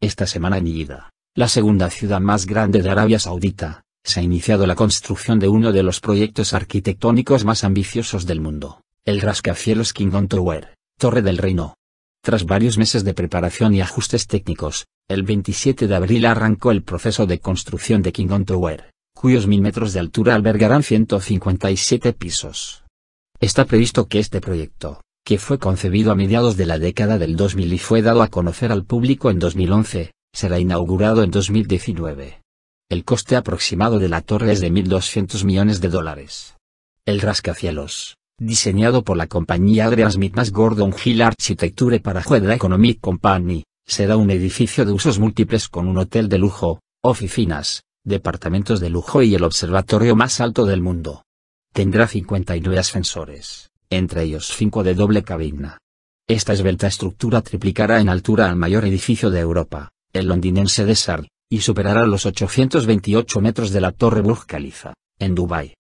Esta semana en Ida, la segunda ciudad más grande de Arabia Saudita, se ha iniciado la construcción de uno de los proyectos arquitectónicos más ambiciosos del mundo, el rascacielos Kingdom Tower, Torre del Reino. Tras varios meses de preparación y ajustes técnicos, el 27 de abril arrancó el proceso de construcción de Kingdom Tower, cuyos mil metros de altura albergarán 157 pisos. Está previsto que este proyecto, que fue concebido a mediados de la década del 2000 y fue dado a conocer al público en 2011, será inaugurado en 2019. El coste aproximado de la torre es de 1.200 millones de dólares. El rascacielos, diseñado por la compañía Adrian Smith más Gordon Hill Architecture para Hueda Economic Company, será un edificio de usos múltiples con un hotel de lujo, oficinas, departamentos de lujo y el observatorio más alto del mundo. Tendrá 59 ascensores, entre ellos cinco de doble cabina. Esta esbelta estructura triplicará en altura al mayor edificio de Europa, el londinense de Sarl, y superará los 828 metros de la Torre Burj Khalifa, en Dubái.